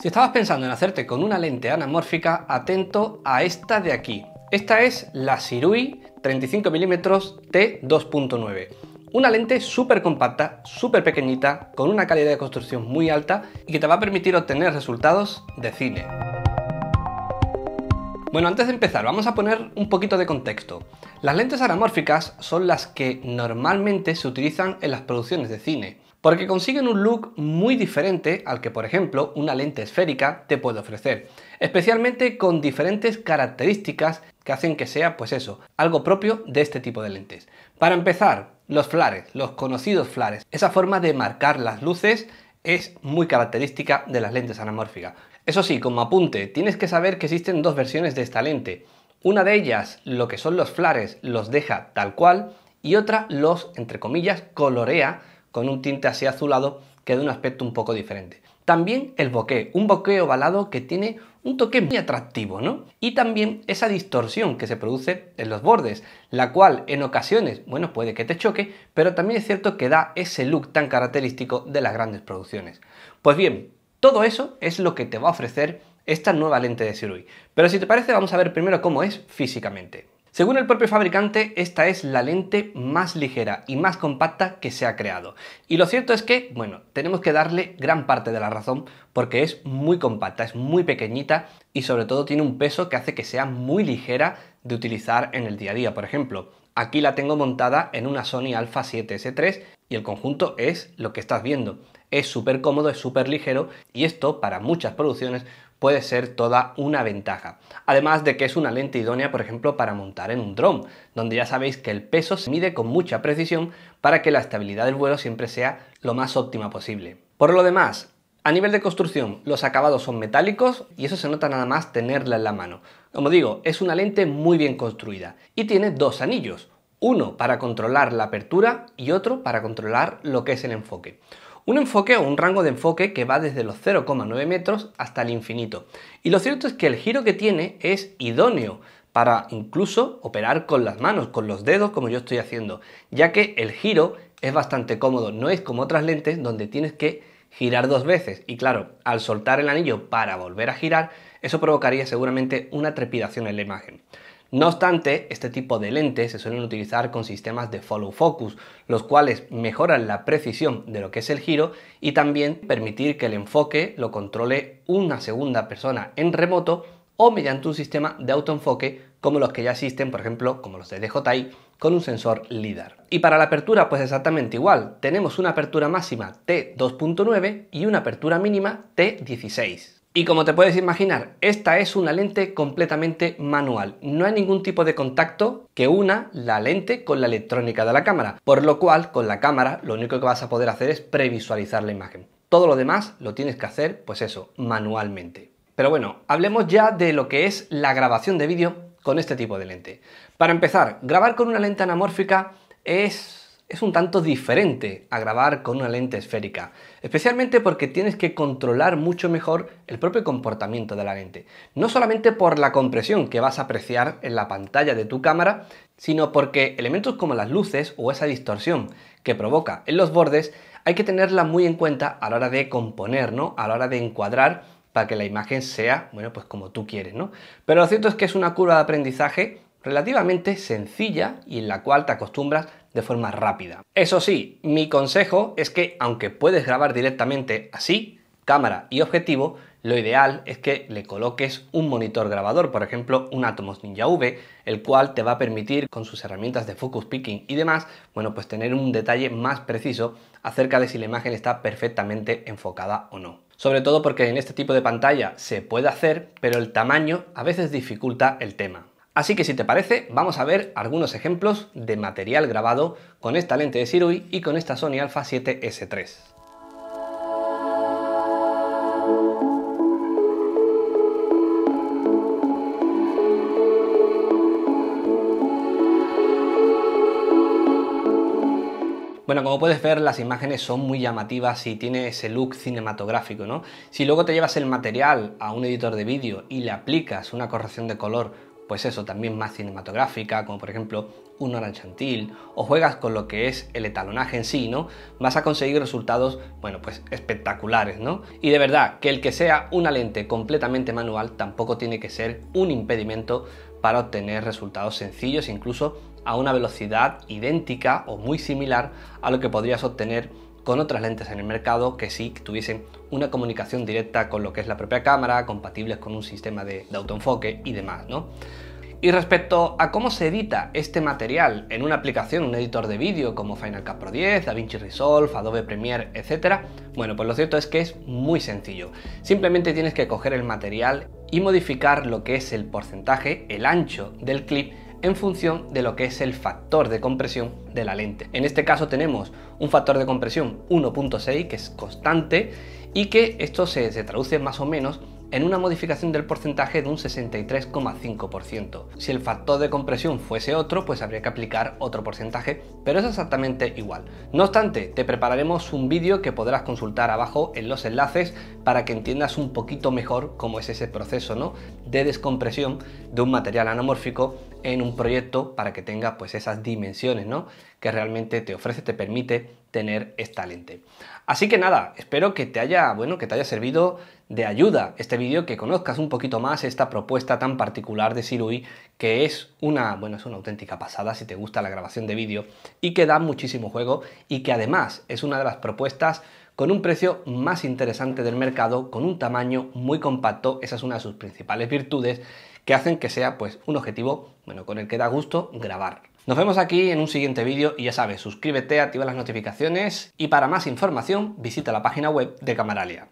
Si estabas pensando en hacerte con una lente anamórfica, atento a esta de aquí. Esta es la Sirui 35mm T2.9. Una lente súper compacta, súper pequeñita, con una calidad de construcción muy alta y que te va a permitir obtener resultados de cine. Bueno, antes de empezar, vamos a poner un poquito de contexto. Las lentes anamórficas son las que normalmente se utilizan en las producciones de cine, porque consiguen un look muy diferente al que, por ejemplo, una lente esférica te puede ofrecer, especialmente con diferentes características que hacen que sea, pues eso, algo propio de este tipo de lentes. Para empezar, los flares, los conocidos flares, esa forma de marcar las luces es muy característica de las lentes anamórficas. Eso sí, como apunte, tienes que saber que existen dos versiones de esta lente. Una de ellas, lo que son los flares, los deja tal cual y otra los, entre comillas, colorea con un tinte así azulado que da un aspecto un poco diferente. También el bokeh, un bokeh ovalado que tiene un toque muy atractivo, ¿no? Y también esa distorsión que se produce en los bordes, la cual en ocasiones, bueno, puede que te choque, pero también es cierto que da ese look tan característico de las grandes producciones. Pues bien, todo eso es lo que te va a ofrecer esta nueva lente de Sirui. Pero si te parece, vamos a ver primero cómo es físicamente. Según el propio fabricante, esta es la lente más ligera y más compacta que se ha creado. Y lo cierto es que, bueno, tenemos que darle gran parte de la razón porque es muy compacta, es muy pequeñita y sobre todo tiene un peso que hace que sea muy ligera de utilizar en el día a día. Por ejemplo, aquí la tengo montada en una Sony Alpha 7S3 y el conjunto es lo que estás viendo es súper cómodo, es súper ligero y esto para muchas producciones puede ser toda una ventaja. Además de que es una lente idónea, por ejemplo, para montar en un dron, donde ya sabéis que el peso se mide con mucha precisión para que la estabilidad del vuelo siempre sea lo más óptima posible. Por lo demás, a nivel de construcción, los acabados son metálicos y eso se nota nada más tenerla en la mano. Como digo, es una lente muy bien construida y tiene dos anillos, uno para controlar la apertura y otro para controlar lo que es el enfoque. Un enfoque o un rango de enfoque que va desde los 0,9 metros hasta el infinito. Y lo cierto es que el giro que tiene es idóneo para incluso operar con las manos, con los dedos como yo estoy haciendo, ya que el giro es bastante cómodo, no es como otras lentes donde tienes que girar dos veces y claro, al soltar el anillo para volver a girar, eso provocaría seguramente una trepidación en la imagen. No obstante, este tipo de lentes se suelen utilizar con sistemas de follow focus, los cuales mejoran la precisión de lo que es el giro y también permitir que el enfoque lo controle una segunda persona en remoto o mediante un sistema de autoenfoque como los que ya existen, por ejemplo, como los de DJI, con un sensor LIDAR. Y para la apertura, pues exactamente igual, tenemos una apertura máxima T2.9 y una apertura mínima T16. Y como te puedes imaginar, esta es una lente completamente manual. No hay ningún tipo de contacto que una la lente con la electrónica de la cámara, por lo cual con la cámara lo único que vas a poder hacer es previsualizar la imagen. Todo lo demás lo tienes que hacer, pues eso, manualmente. Pero bueno, hablemos ya de lo que es la grabación de vídeo con este tipo de lente. Para empezar, grabar con una lente anamórfica es es un tanto diferente a grabar con una lente esférica, especialmente porque tienes que controlar mucho mejor el propio comportamiento de la lente, no solamente por la compresión que vas a apreciar en la pantalla de tu cámara, sino porque elementos como las luces o esa distorsión que provoca en los bordes hay que tenerla muy en cuenta a la hora de componer, ¿no? a la hora de encuadrar para que la imagen sea, bueno, pues como tú quieres, ¿no? Pero lo cierto es que es una curva de aprendizaje relativamente sencilla y en la cual te acostumbras de forma rápida. Eso sí, mi consejo es que aunque puedes grabar directamente así, cámara y objetivo, lo ideal es que le coloques un monitor grabador, por ejemplo un Atomos Ninja V, el cual te va a permitir con sus herramientas de focus picking y demás, bueno pues tener un detalle más preciso acerca de si la imagen está perfectamente enfocada o no. Sobre todo porque en este tipo de pantalla se puede hacer, pero el tamaño a veces dificulta el tema. Así que si te parece, vamos a ver algunos ejemplos de material grabado con esta lente de Sirui y con esta Sony Alpha 7S3. Bueno, como puedes ver, las imágenes son muy llamativas y tiene ese look cinematográfico, ¿no? Si luego te llevas el material a un editor de vídeo y le aplicas una corrección de color pues eso, también más cinematográfica, como por ejemplo un Chantil, o juegas con lo que es el etalonaje en sí, ¿no? Vas a conseguir resultados, bueno, pues espectaculares, ¿no? Y de verdad, que el que sea una lente completamente manual tampoco tiene que ser un impedimento para obtener resultados sencillos, incluso a una velocidad idéntica o muy similar a lo que podrías obtener con otras lentes en el mercado que sí tuviesen una comunicación directa con lo que es la propia cámara, compatibles con un sistema de, autoenfoque y demás, ¿no? Y respecto a cómo se edita este material en una aplicación, un editor de vídeo como Final Cut Pro 10, DaVinci Resolve, Adobe Premiere, etc., bueno, pues lo cierto es que es muy sencillo. Simplemente tienes que coger el material y modificar lo que es el porcentaje, el ancho del clip en función de lo que es el factor de compresión de la lente. En este caso tenemos un factor de compresión 1.6 que es constante y que esto se, traduce más o menos en una modificación del porcentaje de un 63,5%. Si el factor de compresión fuese otro, pues habría que aplicar otro porcentaje, pero es exactamente igual. No obstante, te prepararemos un vídeo que podrás consultar abajo en los enlaces para que entiendas un poquito mejor cómo es ese proceso ¿no? de descompresión de un material anamórfico en un proyecto para que tenga pues esas dimensiones ¿no? que realmente te ofrece, te permite tener esta lente. Así que nada, espero que te haya, bueno, que te haya servido de ayuda este vídeo, que conozcas un poquito más esta propuesta tan particular de Sirui, que es una, bueno, es una auténtica pasada si te gusta la grabación de vídeo y que da muchísimo juego y que además es una de las propuestas con un precio más interesante del mercado, con un tamaño muy compacto, esa es una de sus principales virtudes que hacen que sea pues un objetivo, bueno, con el que da gusto grabar. Nos vemos aquí en un siguiente vídeo y ya sabes, suscríbete, activa las notificaciones y para más información visita la página web de Camaralia.